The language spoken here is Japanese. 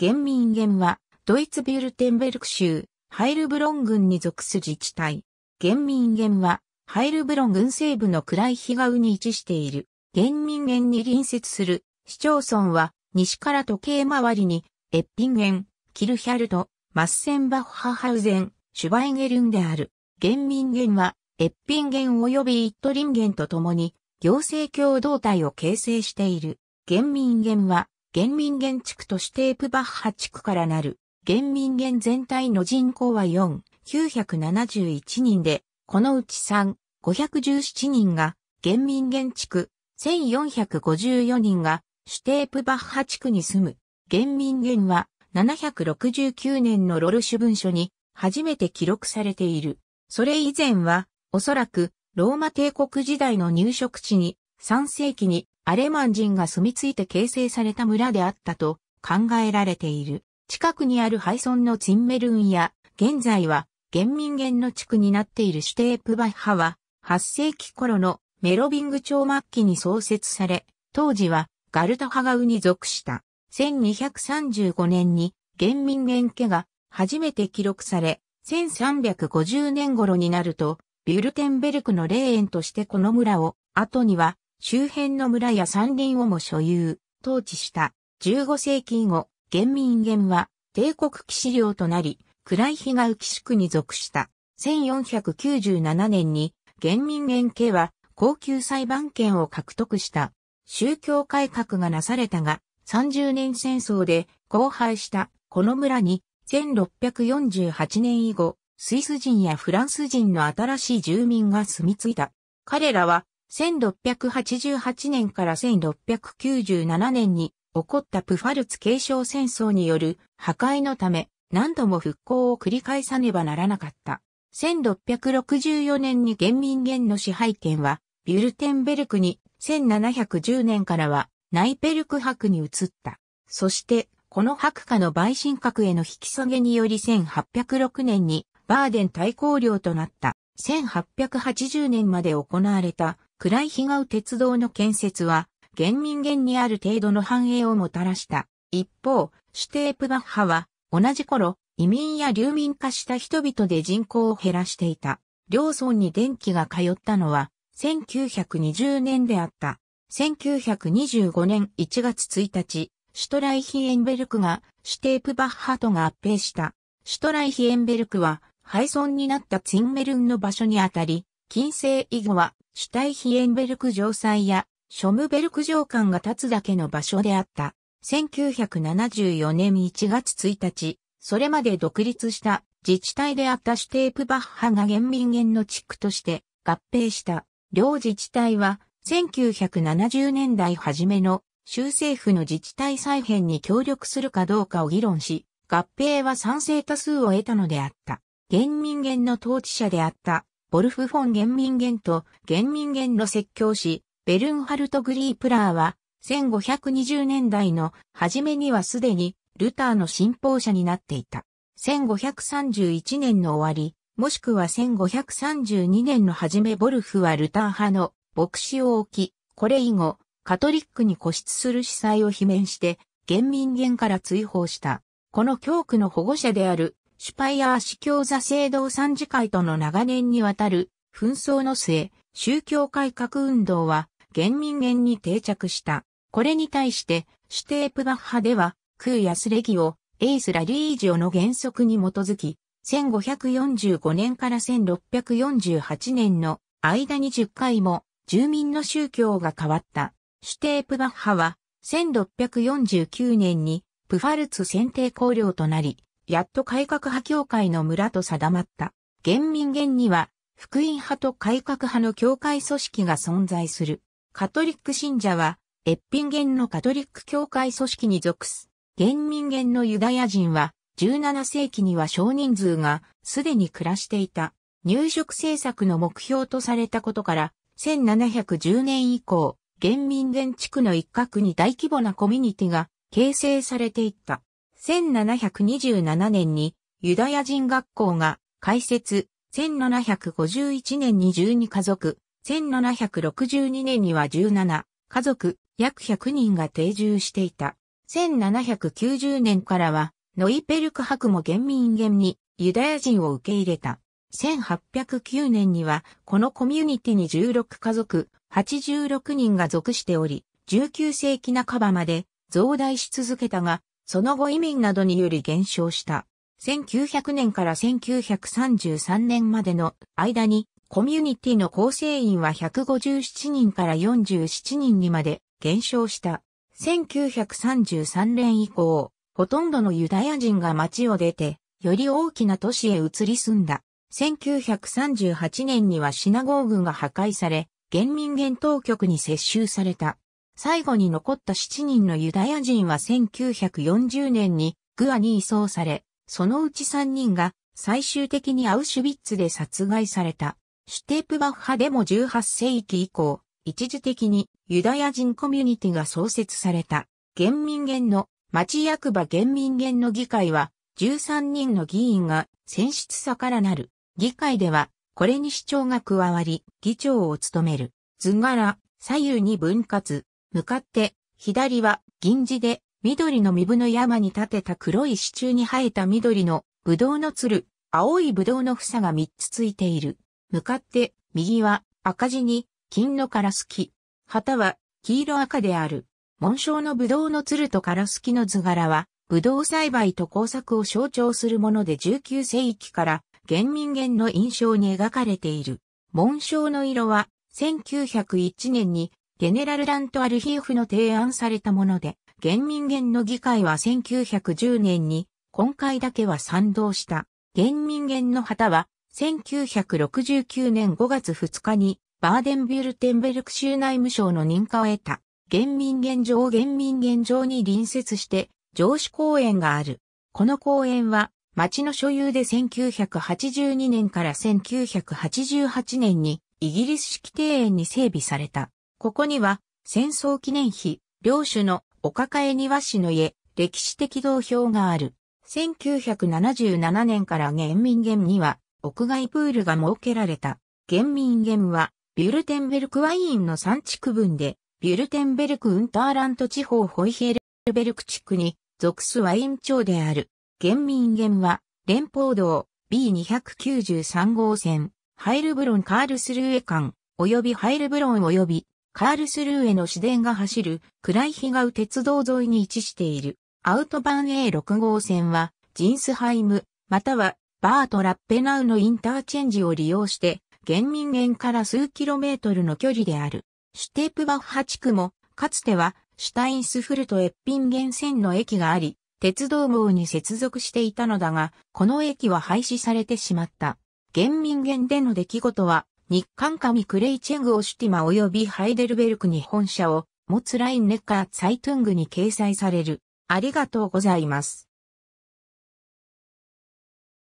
ゲンミンゲンは、ドイツビュルテンベルク州、ハイルブロン郡に属す自治体。ゲンミンゲンは、ハイルブロン郡西部のクライヒガウに位置している。ゲンミンゲンに隣接する市町村は、西から時計回りに、エッピンゲン、キルヒャルト、マッセンバッハハウゼン、シュバイゲルンである。ゲンミンゲンは、エッピンゲン及びイットリンゲンと共に、行政共同体を形成している。ゲンミンゲンは、原民原地区としてープバッハ地区からなる、原民原全体の人口は4、971人で、このうち3、517人が、原民原地区、1454人が、シュテープバッハ地区に住む。原民原は、769年のロルシュ文書に、初めて記録されている。それ以前は、おそらく、ローマ帝国時代の入植地に、3世紀に、アレマン人が住み着いて形成された村であったと考えられている。近くにある廃村のツィンメルンや、現在は、原民元の地区になっているシュテープバッハは、8世紀頃のメロビング朝末期に創設され、当時はガルタハガウに属した。1235年に、原民元家が初めて記録され、1350年頃になると、ビュルテンベルクの霊園としてこの村を、後には周辺の村や山林をも所有、統治した。15世紀後、元民元は帝国騎士領となり、暗い日が浮き宿に属した。1497年に元民元家は高級裁判権を獲得した。宗教改革がなされたが、30年戦争で荒廃したこの村に1648年以後、スイス人やフランス人の新しい住民が住み着いた。彼らは1688年から1697年に起こったプファルツ継承戦争による破壊のため何度も復興を繰り返さねばならなかった。1664年に現民元の支配権はビュルテンベルクに1710年からはナイペルク博に移った。そしてこの博下の売信格への引き下げにより1806年にバーデン大公領となった1880年まで行われた暗い日がう鉄道の建設は、原民元にある程度の繁栄をもたらした。一方、シュテープバッハは、同じ頃、移民や流民化した人々で人口を減らしていた。両村に電気が通ったのは、1920年であった。1925年1月1日、シュトライヒエンベルクがシュテープバッハとが合併した。シュトライヒエンベルクは、廃村になったツインメルンの場所にあたり、近世以後は、主体ヒエンベルク城塞や、ショムベルク城館が立つだけの場所であった。1974年1月1日、それまで独立した自治体であったシュテープバッハが原民元の地区として合併した。両自治体は、1970年代初めの州政府の自治体再編に協力するかどうかを議論し、合併は賛成多数を得たのであった。原民元の統治者であったボルフ・フォン・ゲンミンゲンとゲンミンゲンの説教師、ベルンハルト・グリープラーは、1520年代の初めにはすでにルターの信奉者になっていた。1531年の終わり、もしくは1532年の初めボルフはルター派の牧師を置き、これ以後、カトリックに固執する司祭を罷免して、厳民元から追放した。この教区の保護者であるシュパイアー司教座聖堂参事会との長年にわたる紛争の末、宗教改革運動は、現民元に定着した。これに対して、シュテープバッハでは、クーヤスレギオ、エイスラリージオの原則に基づき、1545年から1648年の間に10回も住民の宗教が変わった。シュテープバッハは1649年にプファルツ選定公領となり、やっと改革派教会の村と定まった。原民元には、福音派と改革派の教会組織が存在する。カトリック信者は、越品元のカトリック教会組織に属す。原民元のユダヤ人は、17世紀には少人数がすでに暮らしていた。入植政策の目標とされたことから、1710年以降、原民元地区の一角に大規模なコミュニティが形成されていった。1727年にユダヤ人学校が開設、1751年に12家族、1762年には17家族、約100人が定住していた。1790年からは、ノイペルク博も県民限にユダヤ人を受け入れた。1809年には、このコミュニティに16家族、86人が属しており、19世紀半ばまで増大し続けたが、その後移民などにより減少した。1900年から1933年までの間に、コミュニティの構成員は157人から47人にまで減少した。1933年以降、ほとんどのユダヤ人が町を出て、より大きな都市へ移り住んだ。1938年にはシナゴーグが破壊され、現民元当局に接収された。最後に残った7人のユダヤ人は1940年にグアに移送され、そのうち3人が最終的にアウシュビッツで殺害された。シュテープバッハでも18世紀以降、一時的にユダヤ人コミュニティが創設された。現民元の町役場現民元の議会は13人の議員が選出さからなる。議会ではこれに市長が加わり議長を務める。図柄、左右に分割、向かって、左は銀地で、緑の身分の山に建てた黒い支柱に生えた緑のブドウのつる、青いブドウの房が3つついている。向かって、右は赤字に金のカラスき、旗は黄色赤である。紋章のブドウのつるとカラスきの図柄は、ブドウ栽培と工作を象徴するもので19世紀から原民元の印象に描かれている。紋章の色は1901年にゲネラル・ラント・アルヒーフの提案されたもので、原民元の議会は1910年に、今回だけは賛同した。原民元の旗は、1969年5月2日に、バーデンビュルテンベルク州内務省の認可を得た。原民元上原民元上に隣接して、上司公園がある。この公園は、町の所有で1982年から1988年に、イギリス式庭園に整備された。ここには、戦争記念碑、領主のお抱え庭師の家、歴史的道標がある。1977年から原民元には、屋外プールが設けられた。原民元は、ビュルテンベルクワインの産地区分で、ビュルテンベルクウンターラント地方ホイヘルベルク地区に属すワイン町である。原民元は、連邦道 B293 号線、ハイルブロンカールスルーエ間、及びハイルブロン及びカールスルーへの市電が走る、クライヒガウ鉄道沿いに位置している、アウトバン A6 号線は、ジンスハイム、または、バートラッペナウのインターチェンジを利用して、原民園から数キロメートルの距離である。シュテープバッハ地区も、かつては、シュタインスフルトエッピンゲ線の駅があり、鉄道網に接続していたのだが、この駅は廃止されてしまった。原民園での出来事は、日韓紙クレイチェングオシュティマ及びハイデルベルクに本社を持つラインネッカーツァイトゥングに掲載される。ありがとうございます。